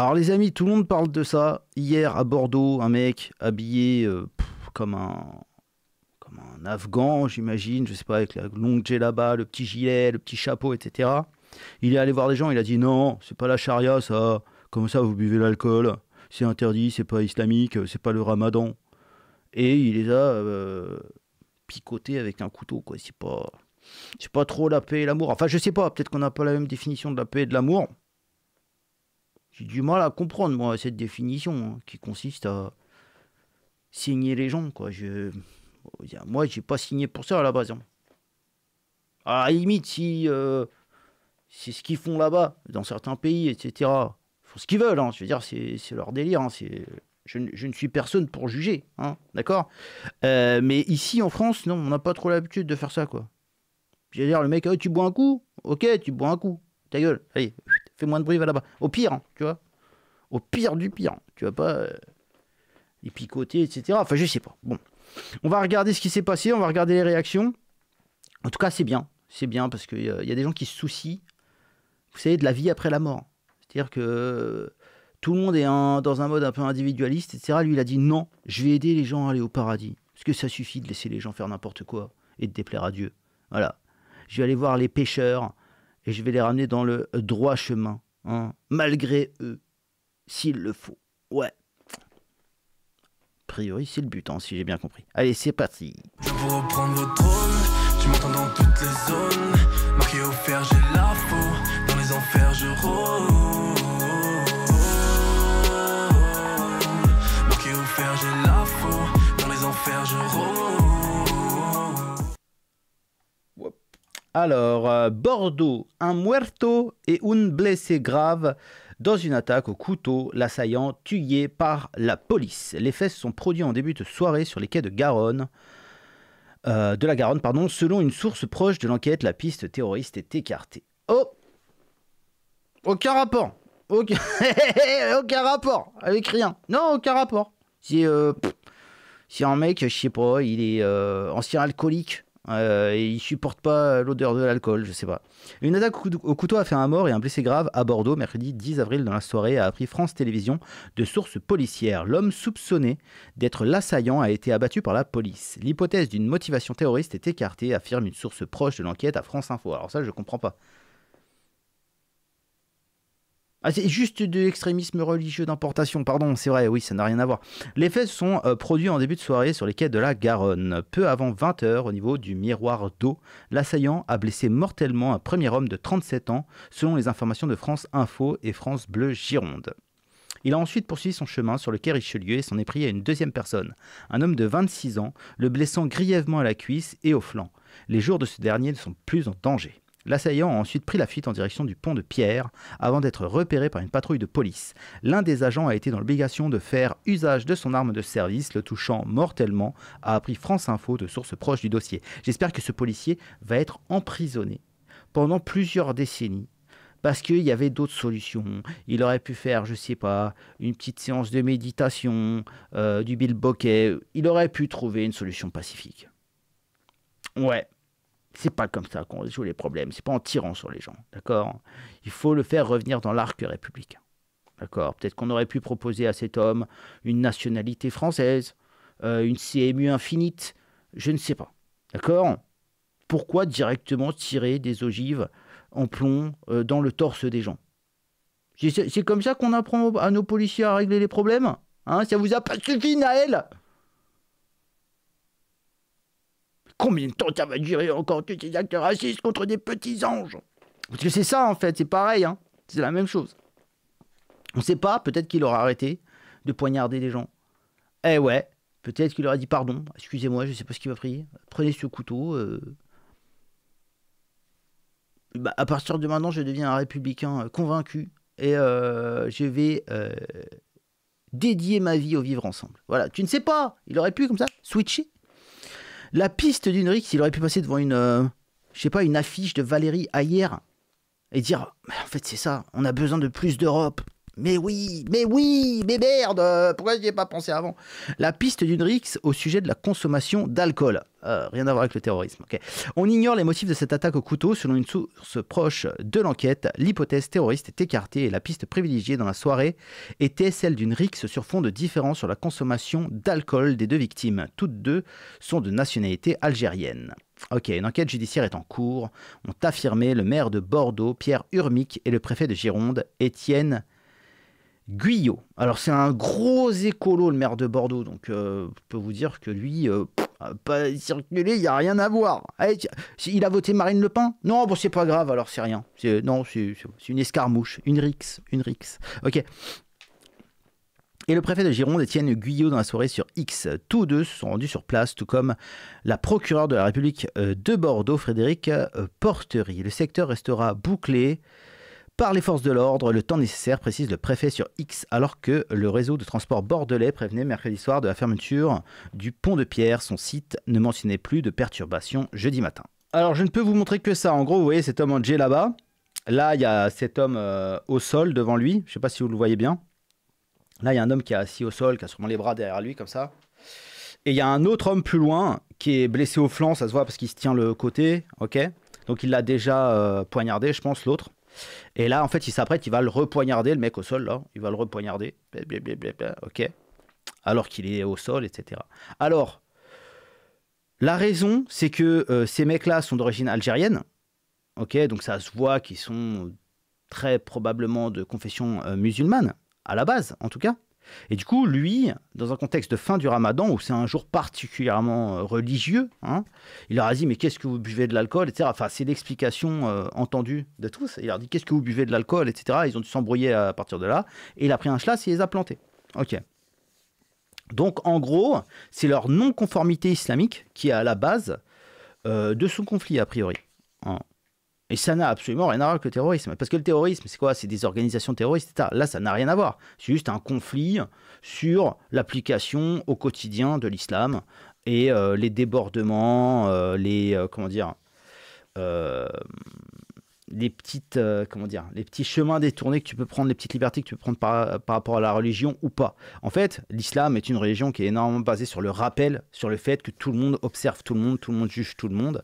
Alors les amis, tout le monde parle de ça. Hier à Bordeaux, un mec habillé euh, comme un comme un Afghan, j'imagine, je sais pas, avec la longue là-bas, le petit gilet, le petit chapeau, etc. Il est allé voir des gens, il a dit non, c'est pas la charia ça. Comment ça vous buvez l'alcool C'est interdit, c'est pas islamique, c'est pas le Ramadan. Et il les a euh, picotés avec un couteau quoi. C'est pas c'est pas trop la paix et l'amour. Enfin je sais pas, peut-être qu'on n'a pas la même définition de la paix et de l'amour. J'ai du mal à comprendre, moi, cette définition hein, qui consiste à signer les gens, quoi. Je... Oh, moi, j'ai pas signé pour ça à la base. Hein. À la limite, si euh, c'est ce qu'ils font là-bas, dans certains pays, etc., font ce qu'ils veulent. Hein. Je veux dire, c'est leur délire. Hein. Je, ne suis personne pour juger, d'accord euh, Mais ici, en France, non, on n'a pas trop l'habitude de faire ça, quoi. Je veux dire, le mec, ah, tu bois un coup Ok, tu bois un coup. Ta gueule, allez, fais moins de bruit, va là-bas. Au pire, hein, tu vois. Au pire du pire. Hein. Tu vas pas les euh, picoter, etc. Enfin, je sais pas. Bon. On va regarder ce qui s'est passé, on va regarder les réactions. En tout cas, c'est bien. C'est bien parce qu'il il euh, y a des gens qui se soucient, vous savez, de la vie après la mort. C'est-à-dire que euh, tout le monde est dans un mode un peu individualiste, etc. Lui, il a dit non, je vais aider les gens à aller au paradis. Parce que ça suffit de laisser les gens faire n'importe quoi et de déplaire à Dieu. Voilà. Je vais aller voir les pêcheurs, et je vais les ramener dans le droit chemin, hein, malgré eux, s'il le faut. Ouais. A priori, c'est le but, hein, si j'ai bien compris. Allez, c'est parti. Je reprendre votre trône, tu m'entends dans toutes les zones, marqué au fer, j'ai la Alors, euh, Bordeaux, un muerto et un blessé grave dans une attaque au couteau, l'assaillant tué par la police. Les faits se sont produits en début de soirée sur les quais de Garonne. Euh, de la Garonne, pardon. Selon une source proche de l'enquête, la piste terroriste est écartée. Oh Aucun rapport Aucun, aucun rapport Avec rien Non, aucun rapport C'est euh, un mec, je sais pas, il est ancien alcoolique euh, il supporte pas l'odeur de l'alcool, je sais pas. Une attaque au couteau a fait un mort et un blessé grave à Bordeaux mercredi 10 avril dans la soirée, a appris France Télévisions de sources policières. L'homme soupçonné d'être l'assaillant a été abattu par la police. L'hypothèse d'une motivation terroriste est écartée, affirme une source proche de l'enquête à France Info. Alors ça, je comprends pas. Ah, c'est juste de l'extrémisme religieux d'importation, pardon, c'est vrai, oui, ça n'a rien à voir. Les faits sont euh, produits en début de soirée sur les quais de la Garonne. Peu avant 20h, au niveau du miroir d'eau, l'assaillant a blessé mortellement un premier homme de 37 ans, selon les informations de France Info et France Bleu Gironde. Il a ensuite poursuivi son chemin sur le quai Richelieu et s'en est pris à une deuxième personne, un homme de 26 ans, le blessant grièvement à la cuisse et au flanc. Les jours de ce dernier ne sont plus en danger. L'assaillant a ensuite pris la fuite en direction du pont de Pierre avant d'être repéré par une patrouille de police. L'un des agents a été dans l'obligation de faire usage de son arme de service, le touchant mortellement, a appris France Info de sources proches du dossier. J'espère que ce policier va être emprisonné pendant plusieurs décennies parce qu'il y avait d'autres solutions. Il aurait pu faire, je sais pas, une petite séance de méditation, euh, du du boquet, Il aurait pu trouver une solution pacifique. Ouais, c'est pas comme ça qu'on résout les problèmes. C'est pas en tirant sur les gens, d'accord Il faut le faire revenir dans l'arc républicain, d'accord Peut-être qu'on aurait pu proposer à cet homme une nationalité française, euh, une CMU infinite, je ne sais pas, d'accord Pourquoi directement tirer des ogives en plomb euh, dans le torse des gens C'est comme ça qu'on apprend à nos policiers à régler les problèmes Hein, ça vous a pas suffi, Naël Combien de temps ça va durer encore tous ces actes racistes contre des petits anges Parce que c'est ça en fait, c'est pareil, hein. c'est la même chose. On ne sait pas, peut-être qu'il aura arrêté de poignarder les gens. Eh ouais, peut-être qu'il aura dit pardon, excusez-moi, je ne sais pas ce qu'il m'a prier. prenez ce couteau. Euh. Bah, à partir de maintenant, je deviens un républicain euh, convaincu et euh, je vais dédier ma vie au vivre ensemble. Voilà, tu ne sais pas, il aurait pu comme ça switcher. La piste d'une rixe, il aurait pu passer devant une, euh, je sais pas, une affiche de Valérie Ayer et dire, en fait c'est ça, on a besoin de plus d'Europe. Mais oui, mais oui, mais merde, pourquoi j'y ai pas pensé avant La piste d'une rixe au sujet de la consommation d'alcool. Euh, rien à voir avec le terrorisme. On ignore les motifs de cette attaque au couteau. Selon une source proche de l'enquête, l'hypothèse terroriste est écartée et la piste privilégiée dans la soirée était celle d'une rixe sur fond de différence sur la consommation d'alcool des deux victimes. Toutes deux sont de nationalité algérienne. Ok, une enquête judiciaire est en cours. Ont affirmé le maire de Bordeaux, Pierre Urmic, et le préfet de Gironde, Étienne Guyot. Alors c'est un gros écolo, le maire de Bordeaux, donc euh, je peux vous dire que lui, euh, pas circuler, il n'y a rien à voir. Eh, il a voté Marine Le Pen Non, bon c'est pas grave, alors c'est rien. C'est, non, c'est, une escarmouche, une rix, une rix. Ok. Et le préfet de Gironde, Étienne Guyot, dans la soirée sur X. Tous deux se sont rendus sur place, tout comme la procureure de la République euh, de Bordeaux, Frédéric Porterie. Le secteur restera bouclé par les forces de l'ordre le temps nécessaire, précise le préfet sur X, alors que le réseau de transport bordelais prévenait mercredi soir de la fermeture du pont de pierre. Son site ne mentionnait plus de perturbations jeudi matin. Alors je ne peux vous montrer que ça. En gros, vous voyez cet homme en J là-bas. Là, il y a cet homme euh, au sol devant lui. Je ne sais pas si vous le voyez bien. Là, il y a un homme qui est assis au sol, qui a sûrement les bras derrière lui, comme ça. Et il y a un autre homme plus loin qui est blessé au flanc, ça se voit parce qu'il se tient le côté, ok Donc il l'a déjà euh, poignardé, je pense, l'autre. Et là, en fait, il s'apprête, il va le repoignarder, le mec au sol, là. Il va le repoignarder. ok. Alors qu'il est au sol, etc. Alors, la raison, c'est que euh, ces mecs-là sont d'origine algérienne. Ok, donc ça se voit qu'ils sont très probablement de confession euh, musulmane, à la base, en tout cas. Et du coup, lui, dans un contexte de fin du ramadan, où c'est un jour particulièrement euh, religieux, hein, il leur a dit, mais qu'est-ce que vous buvez de l'alcool, etc. Enfin, c'est l'explication euh, entendue de tous. Il leur a dit, qu'est-ce que vous buvez de l'alcool, etc. Ils ont dû s'embrouiller à partir de là. Et il a pris un schlass et il les a plantés. Ok. Donc, en gros, c'est leur non-conformité islamique qui est à la base euh, de son conflit, a priori. Hein. Et ça n'a absolument rien à voir avec le terrorisme. Parce que le terrorisme, c'est quoi C'est des organisations terroristes, etc. Là, ça n'a rien à voir. C'est juste un conflit sur l'application au quotidien de l'islam et euh, les débordements, euh, les. Euh, comment dire les petites comment dire les petits chemins détournés que tu peux prendre les petites libertés que tu peux prendre par rapport à la religion ou pas en fait l'islam est une religion qui est énormément basée sur le rappel sur le fait que tout le monde observe tout le monde tout le monde juge tout le monde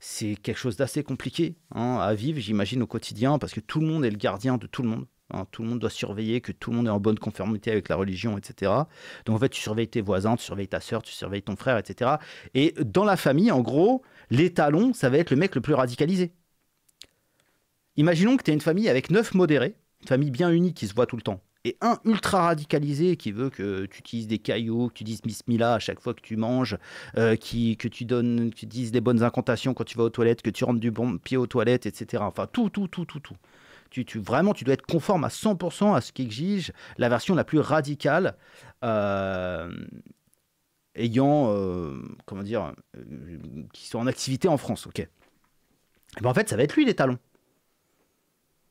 c'est quelque chose d'assez compliqué hein, à vivre, j'imagine, au quotidien, parce que tout le monde est le gardien de tout le monde. Hein. tout le monde doit surveiller que tout le monde est en bonne conformité avec la religion, etc. Donc en fait, tu surveilles tes voisins, tu surveilles ta sœur, tu surveilles ton frère, etc. Et dans la famille, en gros, l'étalon, ça va être le mec le plus radicalisé. Imaginons que tu as une famille avec neuf modérés, une famille bien unie qui se voit tout le temps et un ultra radicalisé qui veut que tu utilises des cailloux, que tu dises Mila à chaque fois que tu manges, euh, qui, que tu donnes, tu dises des bonnes incantations quand tu vas aux toilettes, que tu rentres du bon pied aux toilettes, etc. Enfin, tout, tout, tout, tout, tout. Tu, tu, vraiment, tu dois être conforme à 100% à ce qu'exige la version la plus radicale, euh, ayant, euh, comment dire, qui soit en activité en France, ok. Eh ben, en fait, ça va être lui les talons.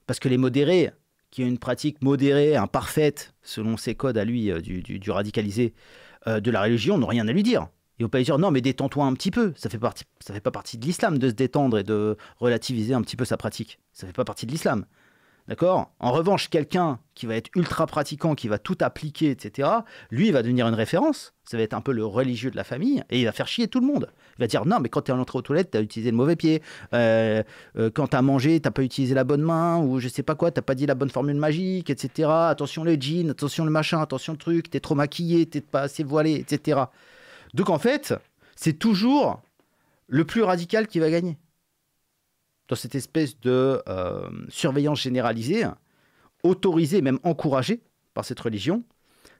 Parce que les modérés, qui a une pratique modérée, imparfaite, selon ses codes à lui, euh, du, radicalisé euh, de la religion, n'ont rien à lui dire. Et vont pas lui dire non, mais détends-toi un petit peu. Ça fait partie, ça fait pas partie de l'islam de se détendre et de relativiser un petit peu sa pratique. Ça fait pas partie de l'islam. D'accord En revanche, quelqu'un qui va être ultra pratiquant, qui va tout appliquer, etc., lui, va devenir une référence. Ça va être un peu le religieux de la famille et il va faire chier tout le monde. Il va dire Non, mais quand tu es en entrée aux toilettes, tu as utilisé le mauvais pied. Euh, euh, quand tu as mangé, tu pas utilisé la bonne main ou je sais pas quoi, tu pas dit la bonne formule magique, etc. Attention le jean, attention le machin, attention le truc, tu es trop maquillé, tu pas assez voilé, etc. Donc en fait, c'est toujours le plus radical qui va gagner dans cette espèce de euh, surveillance généralisée, autorisée, même encouragée par cette religion,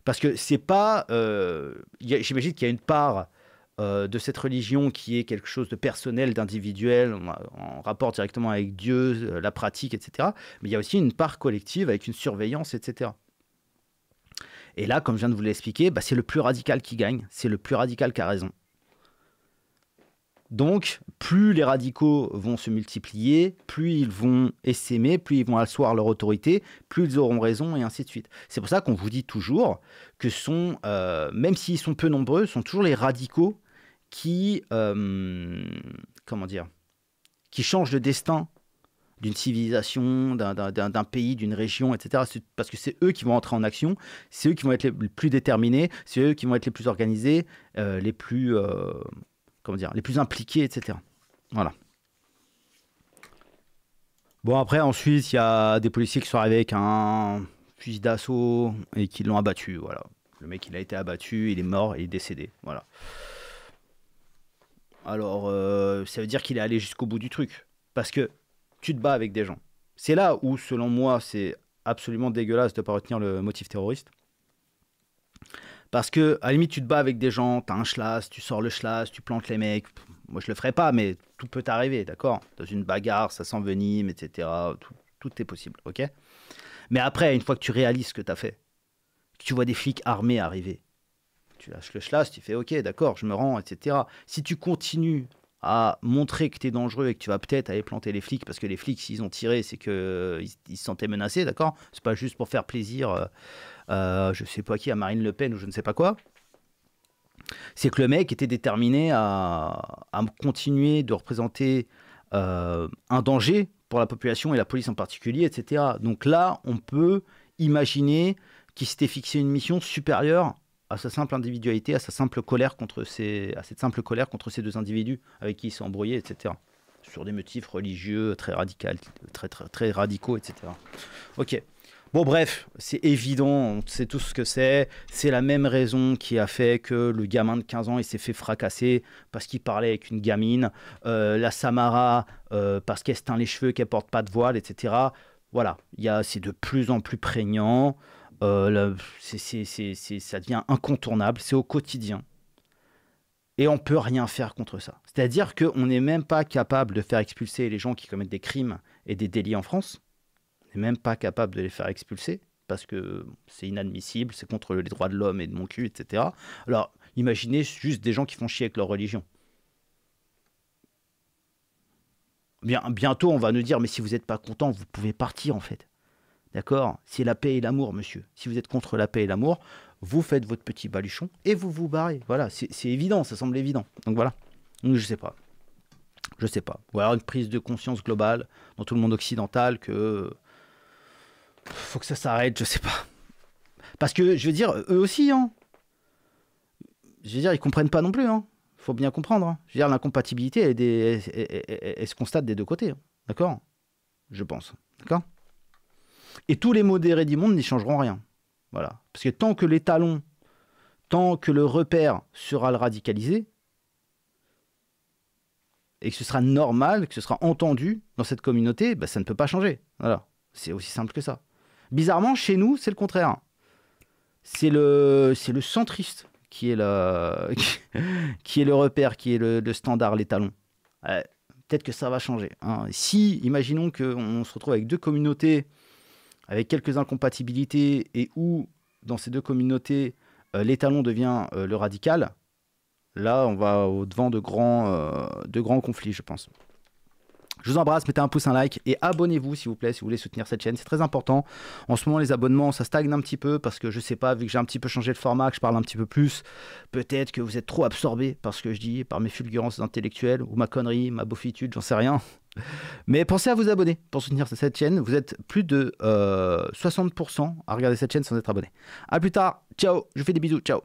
parce que c'est pas, euh, j'imagine qu'il y a une part euh, de cette religion qui est quelque chose de personnel, d'individuel, en rapport directement avec Dieu, la pratique, etc. Mais il y a aussi une part collective avec une surveillance, etc. Et là, comme je viens de vous l'expliquer, bah, c'est le plus radical qui gagne, c'est le plus radical qui a raison. Donc, plus les radicaux vont se multiplier, plus ils vont essaimer, plus ils vont asseoir leur autorité, plus ils auront raison, et ainsi de suite. C'est pour ça qu'on vous dit toujours que sont, euh, même s'ils sont peu nombreux, sont toujours les radicaux qui, euh, comment dire, qui changent le destin d'une civilisation, d'un pays, d'une région, etc. Parce que c'est eux qui vont entrer en action, c'est eux qui vont être les plus déterminés, c'est eux qui vont être les plus organisés, euh, les plus comment dire, les plus impliqués, etc. Voilà. Bon, après, en Suisse, il y a des policiers qui sont arrivés avec un fusil d'assaut et qui l'ont abattu. Voilà. Le mec, il a été abattu, il est mort, il est décédé. Voilà. Alors, euh, ça veut dire qu'il est allé jusqu'au bout du truc. Parce que tu te bats avec des gens. C'est là où, selon moi, c'est absolument dégueulasse de ne pas retenir le motif terroriste. Parce que, à la limite, tu te bats avec des gens, tu as un schlass, tu sors le schlass, tu plantes les mecs. moi, je le ferai pas, mais tout peut arriver, d'accord Dans une bagarre, ça s'envenime, etc. Tout, est possible, ok Mais après, une fois que tu réalises ce que as fait, tu vois des flics armés arriver, tu lâches le schlass, tu fais ok, d'accord, je me rends, etc. Si tu continues à montrer que tu es dangereux et que tu vas peut-être aller planter les flics, parce que les flics, s'ils ont tiré, c'est qu'ils euh, ils se sentaient menacés, d'accord C'est pas juste pour faire plaisir euh, euh, je sais pas qui, à Marine Le Pen ou je ne sais pas quoi, c'est que le mec était déterminé à, continuer de représenter euh, un danger pour la population et la police en particulier, etc. Donc là, on peut imaginer qu'il s'était fixé une mission supérieure à sa simple individualité, à sa simple colère contre ces, à cette simple colère contre ces deux individus avec qui il s'est embrouillé, etc. Sur des motifs religieux très radicaux, très, très radicaux, etc. Ok. Bon, bref, c'est évident, on sait tous ce que c'est. C'est la même raison qui a fait que le gamin de 15 ans, il s'est fait fracasser parce qu'il parlait avec une gamine. Euh, la Samara, euh, parce qu'elle se teint les cheveux, qu'elle porte pas de voile, etc. Voilà, c'est de plus en plus prégnant. Euh, ça devient incontournable, c'est au quotidien. Et on peut rien faire contre ça. C'est-à-dire qu'on n'est même pas capable de faire expulser les gens qui commettent des crimes et des délits en France n'est même pas capable de les faire expulser parce que c'est inadmissible, c'est contre les droits de l'homme et de mon cul, etc. Alors, imaginez juste des gens qui font chier avec leur religion. Bien, bientôt, on va nous dire, mais si vous n'êtes pas content, vous pouvez partir, en fait. D'accord C'est la paix et l'amour, monsieur. Si vous êtes contre la paix et l'amour, vous faites votre petit baluchon et vous vous barrez. Voilà, c'est évident, ça semble évident. Donc voilà. je je sais pas. Je sais pas. voilà une prise de conscience globale dans tout le monde occidental que faut que ça s'arrête, je sais pas. Parce que, je veux dire, eux aussi, hein. Je veux dire, ils comprennent pas non plus, hein. Faut bien comprendre. Hein. Je veux dire, l'incompatibilité, elle, est elle, se constate des deux côtés. Hein. D'accord Je pense. D'accord Et tous les modérés du monde n'y changeront rien. Voilà. Parce que tant que l'étalon, tant que le repère sera le radicalisé, et que ce sera normal, que ce sera entendu dans cette communauté, bah, ça ne peut pas changer. Voilà. C'est aussi simple que ça. Bizarrement, chez nous, c'est le contraire. C'est le, centriste qui est, le repère, qui est le, standard, l'étalon. peut-être que ça va changer. Hein. Si, imaginons qu'on se retrouve avec deux communautés, avec quelques incompatibilités, et où, dans ces deux communautés, euh, l'étalon devient euh, le radical, là, on va au-devant de grands, euh, de grands conflits, je pense. Je vous embrasse, mettez un pouce, un like et abonnez-vous s'il vous plaît si vous voulez soutenir cette chaîne, c'est très important. En ce moment les abonnements ça stagne un petit peu parce que je sais pas, vu que j'ai un petit peu changé de format, que je parle un petit peu plus, peut-être que vous êtes trop absorbé par ce que je dis, par mes fulgurances intellectuelles ou ma connerie, ma beaufitude, j'en sais rien. Mais pensez à vous abonner pour soutenir cette chaîne, vous êtes plus de 60% euh, à regarder cette chaîne sans être abonné. A plus tard, ciao, je vous fais des bisous, ciao.